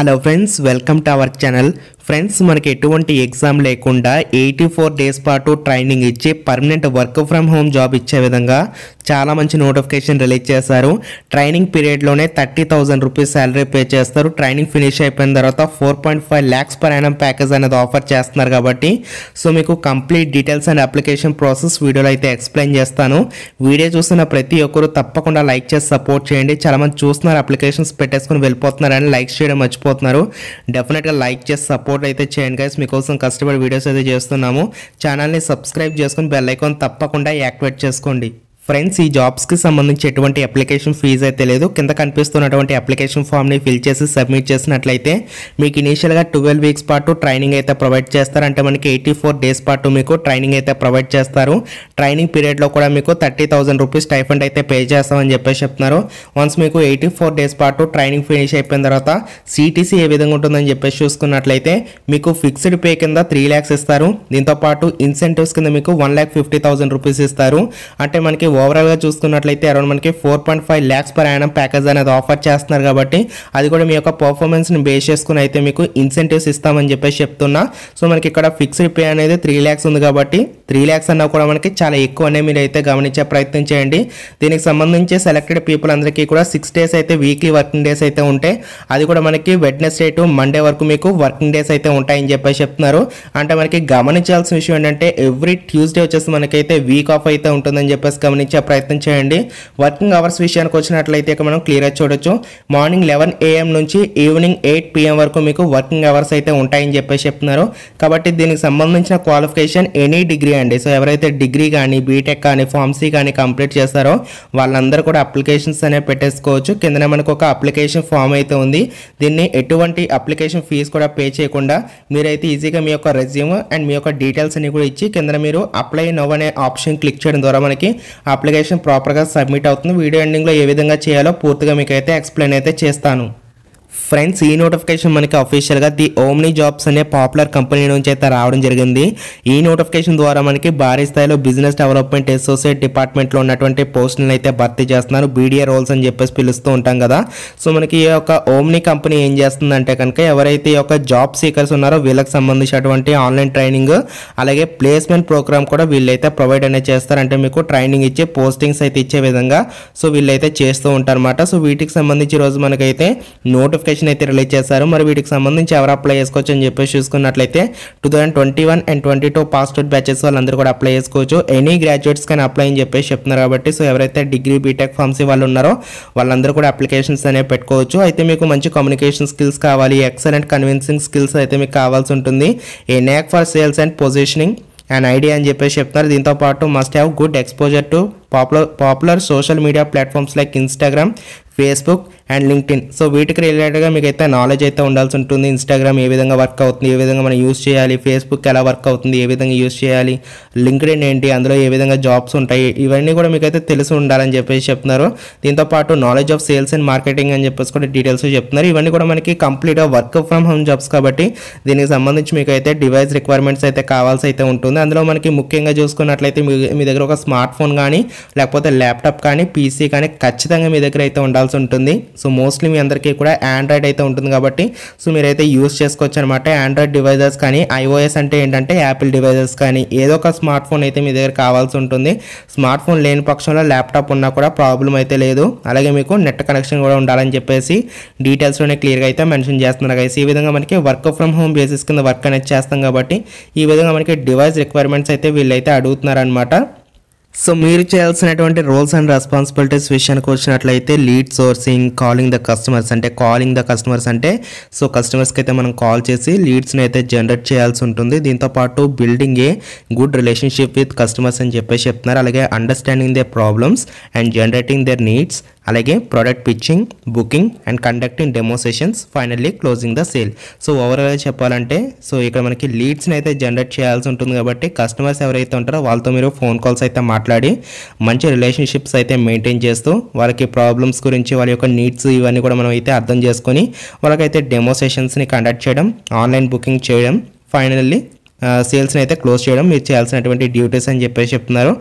hello friends welcome to our channel friends మనకి ఎటువంటి exam లేకుండా ఎయిటీ ఫోర్ డేస్ పాటు ట్రైనింగ్ ఇచ్చి permanent work from home job ఇచ్చే విధంగా చాలా మంచి నోటిఫికేషన్ రిలీజ్ చేశారు ట్రైనింగ్ పీరియడ్లోనే thirty thousand rupees salary pay చేస్తారు ట్రైనింగ్ ఫినిష్ అయిపోయిన తర్వాత four point five lakhs per annum package అనేది ఆఫర్ చేస్తున్నారు కాబట్టి సో మీకు complete details and application process వీడియోలో అయితే ఎక్స్ప్లెయిన్ చేస్తాను వీడియో చూస్తున్న ప్రతి ఒక్కరూ తప్పకుండా లైక్ చేసి సపోర్ట్ చేయండి చాలా మంది చూస్తున్నారు అప్లికేషన్స్ పెట్టేసుకుని వెళ్ళిపోతున్నారని లైక్ చేయడం మర్చిపోతున్నారు డెఫినెట్గా లైక్ చేసి సపోర్ట్ సపోర్ట్ అయితే చేయండి గైస్ మీకోసం కష్టపడి వీడియోస్ అయితే చేస్తున్నాము ఛానల్ని సబ్స్క్రైబ్ చేసుకుని బెల్ ఐకాన్ తప్పకుండా యాక్టివేట్ చేసుకోండి ఫ్రెండ్స్ ఈ జాబ్స్కి సంబంధించి ఎటువంటి అప్లికేషన్ ఫీజు అయితే లేదు కింద కనిపిస్తున్నటువంటి అప్లికేషన్ ఫామ్ని ఫిల్ చేసి సబ్మిట్ చేసినట్లయితే మీకు ఇనీషియల్గా ట్వెల్వ్ వీక్స్ పాటు ట్రైనింగ్ అయితే ప్రొవైడ్ చేస్తారు అంటే మనకి ఎయిటీ ఫోర్ డేస్ పాటు మీకు ట్రైనింగ్ అయితే ప్రొవైడ్ చేస్తారు ట్రైనింగ్ పీరియడ్లో కూడా మీకు థర్టీ థౌసండ్ రూపీస్ టైఫండ్ అయితే పే చేస్తామని చెప్పేసి చెప్తున్నారు వన్స్ మీకు ఎయిటీ ఫోర్ డేస్ పాటు ట్రైనింగ్ ఫినిష్ అయిపోయిన తర్వాత సిటీసీ ఏ విధంగా ఉంటుందని చెప్పేసి చూసుకున్నట్లయితే మీకు ఫిక్స్డ్ పే కింద త్రీ ల్యాక్స్ ఇస్తారు దీంతోపాటు ఇన్సెంటివ్స్ కింద మీకు one lakh fifty thousand rupees ఇస్తారు అంటే మనకి ఓవరాల్గా చూసుకున్నట్లయితే అరౌండ్ మనకి four point five lakhs per annum package అనేది ఆఫర్ చేస్తున్నారు కాబట్టి అది కూడా మీ యొక్క పర్ఫార్మెన్స్ని బేస్ చేసుకుని అయితే మీకు ఇన్సెంటివ్స్ ఇస్తామని చెప్పేసి చెప్తున్నా సో మనకి ఇక్కడ ఫిక్స్డ్ పే అనేది త్రీ ల్యాక్స్ ఉంది కాబట్టి త్రీ ల్యాక్స్ అన్నా కూడా మనకి చాలా ఎక్కువనే మీరు అయితే గమనించే ప్రయత్నం చేయండి దీనికి సంబంధించి సెలెక్టెడ్ పీపుల్ అందరికీ కూడా సిక్స్ డేస్ అయితే వీక్లీ వర్కింగ్ డేస్ అయితే ఉంటాయి అది కూడా మనకి వెడ్నెస్డే టు మండే వరకు మీకు వర్కింగ్ డేస్ అయితే ఉంటాయని చెప్పేసి చెప్తున్నారు అంటే మనకి గమనించాల్సిన విషయం ఏంటంటే ఎవ్రీ ట్యూస్డే వచ్చేసి మనకైతే వీక్ ఆఫ్ అయితే ఉంటుందని చెప్పేసి గమనించే ప్రయత్నం చేయండి వర్కింగ్ అవర్స్ విషయానికి వచ్చినట్లయితే మనం క్లియర్గా చూడొచ్చు మార్నింగ్ లెవెన్ ఏఎం నుంచి ఈవినింగ్ ఎయిట్ పిఎం వరకు మీకు వర్కింగ్ అవర్స్ అయితే ఉంటాయని చెప్పేసి చెప్తున్నారు కాబట్టి దీనికి సంబంధించిన క్వాలిఫికేషన్ ఎనీ డిగ్రీ ఉన్నాయండి సో ఎవరైతే డిగ్రీ కానీ బీటెక్ కానీ ఫార్మసీ కానీ కంప్లీట్ చేస్తారో వాళ్ళందరూ కూడా అప్లికేషన్స్ అనేవి పెట్టేసుకోవచ్చు కిందనే మనకు ఒక అప్లికేషన్ ఫామ్ అయితే ఉంది దీన్ని ఎటువంటి అప్లికేషన్ ఫీజు కూడా పే చేయకుండా మీరైతే ఈజీగా మీ యొక్క రెజ్యూమ్ అండ్ మీ యొక్క డీటెయిల్స్ అన్ని కూడా ఇచ్చి కిందన మీరు అప్లై నవ్ అనే ఆప్షన్ క్లిక్ చేయడం ద్వారా మనకి అప్లికేషన్ ప్రాపర్గా సబ్మిట్ అవుతుంది వీడియో ఎండింగ్లో ఏ విధంగా చేయాలో పూర్తిగా మీకైతే ఎక్స్ప్లెయిన్ అయితే చేస్తాను ఫ్రెండ్స్ ఈ నోటిఫికేషన్ మనకి అఫీషియల్గా ది ఓమ్ని జాబ్స్ అనే పాపులర్ కంపెనీ నుంచి అయితే రావడం జరిగింది ఈ నోటిఫికేషన్ ద్వారా మనకి భారీ స్థాయిలో బిజినెస్ డెవలప్మెంట్ అసోసియేట్ డిపార్ట్మెంట్లో ఉన్నటువంటి పోస్టులను అయితే భర్తీ చేస్తున్నారు బీడీఏ రోల్స్ అని చెప్పేసి పిలుస్తూ ఉంటాం కదా సో మనకి ఈ యొక్క ఓమ్ని కంపెనీ ఏం చేస్తుందంటే కనుక ఎవరైతే ఈ యొక్క జాబ్ సీకర్స్ ఉన్నారో వీళ్ళకి సంబంధించినటువంటి ఆన్లైన్ ట్రైనింగ్ అలాగే ప్లేస్మెంట్ ప్రోగ్రామ్ కూడా వీళ్ళైతే ప్రొవైడ్ అనేది చేస్తారంటే మీకు ట్రైనింగ్ ఇచ్చే పోస్టింగ్స్ అయితే ఇచ్చే విధంగా సో వీళ్ళైతే చేస్తూ ఉంటారన్నమాట సో వీటికి సంబంధించి రోజు మనకైతే నోటిఫికేషన్ నోటిఫికేషన్ అయితే రిలీజ్ చేశారు మరి వీటికి సంబంధించి ఎవరు అప్లై చేసుకోవచ్చు అని చెప్పేసి చూసుకున్నట్లయితే two thousand twenty one and twenty two pass out batches వాళ్ళందరూ కూడా అప్లై చేసుకోవచ్చు ఎనీ గ్రాడ్యుయేట్స్ కానీ అప్లై అని చెప్పేసి చెప్తున్నారు కాబట్టి సో ఎవరైతే డిగ్రీ బీటెక్ ఫార్మ్సీ వాళ్ళు ఉన్నారో వాళ్ళందరూ కూడా అప్లికేషన్స్ అనేవి పెట్టుకోవచ్చు అయితే మీకు మంచి కమ్యూనికేషన్ స్కిల్స్ కావాలి ఎక్సలెంట్ కన్విన్సింగ్ స్కిల్స్ అయితే మీకు కావాల్సి ఉంటుంది a knack for sales and positioning and idea అని చెప్పేసి చెప్తున్నారు దీంతోపాటు must have good exposure to popular popular social media platforms like Instagram Facebook and LinkedIn so వీటికి రిలేటెడ్గా మీకు అయితే నాలెడ్జ్ అయితే ఉండాల్సి ఉంటుంది ఇన్స్టాగ్రామ్ ఏ విధంగా వర్క్ అవుతుంది ఏ విధంగా మనం యూస్ చేయాలి ఫేస్బుక్ ఎలా వర్క్ అవుతుంది ఏ విధంగా యూస్ చేయాలి లింక్డ్ఇన్ ఏంటి అందులో ఏ విధంగా జాబ్స్ ఉంటాయి ఇవన్నీ కూడా మీకైతే తెలిసి ఉండాలని చెప్పేసి చెప్తున్నారు దీంతోపాటు knowledge of sales and marketing అని చెప్పేసి కూడా డీటెయిల్స్ చెప్తున్నారు ఇవన్నీ కూడా మనకి కంప్లీట్గా వర్క్ ఫ్రమ్ హోమ్ జాబ్స్ కాబట్టి దీనికి సంబంధించి మీకు అయితే డివైస్ రిక్వైర్మెంట్స్ అయితే కావాల్సి అయితే ఉంటుంది అందులో మనకి ముఖ్యంగా చూసుకున్నట్లయితే మీ మీ దగ్గర ఒక స్మార్ట్ ఫోన్ కానీ లేకపోతే ల్యాప్టాప్ కానీ పీసీ కానీ ఖచ్చితంగా మీ దగ్గర అయితే ఉండాల్సి కావాల్సి ఉంటుంది సో మోస్ట్లీ మీ అందరికీ కూడా ఆండ్రాయిడ్ అయితే ఉంటుంది కాబట్టి సో మీరైతే యూస్ చేసుకోవచ్చు అనమాట ఆండ్రాయిడ్ డివైజెస్ కానీ ఐఓఎస్ అంటే ఏంటంటే యాపిల్ డివైజెస్ కానీ ఏదో ఒక స్మార్ట్ ఫోన్ అయితే మీ దగ్గర కావాల్సి ఉంటుంది స్మార్ట్ ఫోన్ లేని పక్షంలో ల్యాప్టాప్ ఉన్నా కూడా ప్రాబ్లం అయితే లేదు అలాగే మీకు నెట్ కనెక్షన్ కూడా ఉండాలని చెప్పేసి డీటెయిల్స్లోనే క్లియర్గా అయితే మెన్షన్ చేస్తున్నారు కదా ఈ విధంగా మనకి వర్క్ ఫ్రమ్ హోమ్ బేసిస్ కింద వర్క్ అనేది చేస్తాం కాబట్టి ఈ విధంగా మనకి డివైస్ రిక్వైర్మెంట్స్ అయితే వీళ్ళైతే అడుగుతున్నారనమాట సో మీరు చేయాల్సినటువంటి రోల్స్ అండ్ రెస్పాన్సిబిలిటీస్ విషయానికి వచ్చినట్లయితే lead sourcing calling the customers అంటే కాలింగ్ ద కస్టమర్స్ అంటే సో కస్టమర్స్కి అయితే మనం కాల్ చేసి లీడ్స్ని అయితే జనరేట్ చేయాల్సి ఉంటుంది దీంతోపాటు building a good relationship with customers అని చెప్పేసి చెప్తున్నారు అలాగే understanding their problems and generating their needs అలాగే product pitching booking and conducting demonstrations finally closing the sale so ఓవరాల్గా చెప్పాలంటే సో ఇక్కడ మనకి లీడ్స్ని అయితే జనరేట్ చేయాల్సి ఉంటుంది కాబట్టి కస్టమర్స్ ఎవరైతే ఉంటారో వాళ్ళతో మీరు ఫోన్ కాల్స్ అయితే మాట్లాడి మంచి రిలేషన్షిప్స్ అయితే మెయింటైన్ చేస్తూ వాళ్ళకి ప్రాబ్లమ్స్ గురించి వాళ్ళ యొక్క నీడ్స్ ఇవన్నీ కూడా మనం అయితే అర్థం చేసుకొని వాళ్ళకైతే డెమోసేషన్స్ని కండక్ట్ చేయడం ఆన్లైన్ బుకింగ్ చేయడం ఫైనల్లీ సేల్స్ని అయితే క్లోజ్ చేయడం మీరు చేయాల్సినటువంటి డ్యూటీస్ అని చెప్పేసి చెప్తున్నారు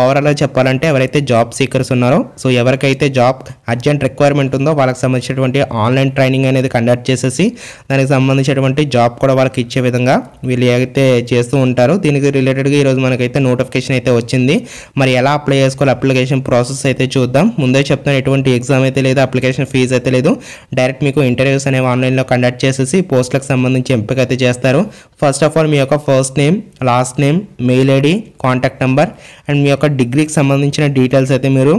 ఓవరాల్గా చెప్పాలంటే ఎవరైతే జాబ్ సీకర్స్ ఉన్నారో సో ఎవరికైతే జాబ్ అర్జెంట్ రిక్వైర్మెంట్ ఉందో వాళ్ళకి సంబంధించినటువంటి ఆన్లైన్ ట్రైనింగ్ అనేది కండక్ట్ చేసేసి దానికి సంబంధించినటువంటి జాబ్ కూడా వాళ్ళకి ఇచ్చే విధంగా వీళ్ళు ఏదైతే చేస్తూ ఉంటారు దీనికి రిలేటెడ్గా ఈరోజు మనకైతే నోటిఫికేషన్ అయితే వచ్చింది మరి ఎలా అప్లై చేసుకోవాలి అప్లికేషన్ ప్రాసెస్ అయితే చూద్దాం ముందే చెప్తున్నాను ఎటువంటి ఎగ్జామ్ అయితే లేదు అప్లికేషన్ ఫీజు అయితే లేదు డైరెక్ట్ మీకు ఇంటర్వ్యూస్ అనేవి ఆన్లైన్లో కండక్ట్ చేసేసి పోస్టులకు సంబంధించి ఎంపిక అయితే చేస్తారు ఫస్ట్ ఆఫ్ ఆల్ మీ యొక్క first name last name mail ID contact number and మీ యొక్క డిగ్రీకి సంబంధించిన డీటెయిల్స్ అయితే మీరు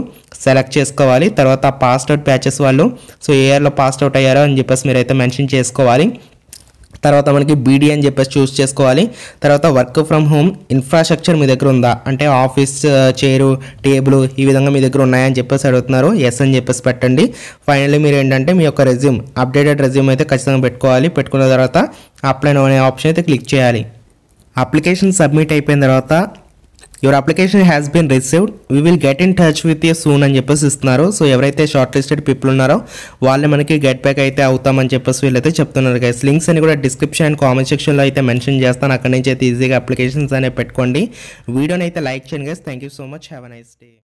సెలెక్ట్ చేసుకోవాలి తర్వాత పాస్అవుట్ బ్యాచెస్ వాళ్ళు సో ఏ ఇయర్లో పాస్అవుట్ అయ్యారో అని చెప్పేసి మీరు అయితే మెన్షన్ చేసుకోవాలి తర్వాత మనకి బీడీ అని చెప్పేసి చూస్ చేసుకోవాలి తర్వాత వర్క్ ఫ్రమ్ హోమ్ ఇన్ఫ్రాస్ట్రక్చర్ మీ దగ్గర ఉందా అంటే ఆఫీస్ చైరు టేబుల్ ఈ విధంగా మీ దగ్గర ఉన్నాయని చెప్పేసి అడుగుతున్నారు ఎస్ అని చెప్పేసి పెట్టండి ఫైనల్లీ మీరు ఏంటంటే మీ యొక్క రెజ్యూమ్ అప్డేటెడ్ రెజ్యూమ్ అయితే ఖచ్చితంగా పెట్టుకోవాలి పెట్టుకున్న తర్వాత అప్లై అనే ఆప్షన్ అయితే క్లిక్ చేయాలి అప్లికేషన్ సబ్మిట్ అయిపోయిన తర్వాత your application has been received we will get in touch with you soon అని చెప్పేసి ఇస్తున్నారు సో ఎవరైతే షార్ట్ లిస్టెడ్ పీపుల్ ఉన్నారో వాళ్ళే మనకి గెట్ బ్యాక్ అయితే అవుతామని చెప్పేసి వీళ్ళైతే చెప్తున్నారు గైస్ లింక్స్ అని కూడా డిస్క్రిప్షన్ అండ్ కామెంట్ సెక్షన్లో అయితే మెన్షన్ చేస్తాను అక్కడి నుంచి అయితే ఈజీగా అప్లికేషన్స్ అనేవి పెట్టుకోండి వీడియోని అయితే లైక్ చేయండి guys thank you so much have a nice day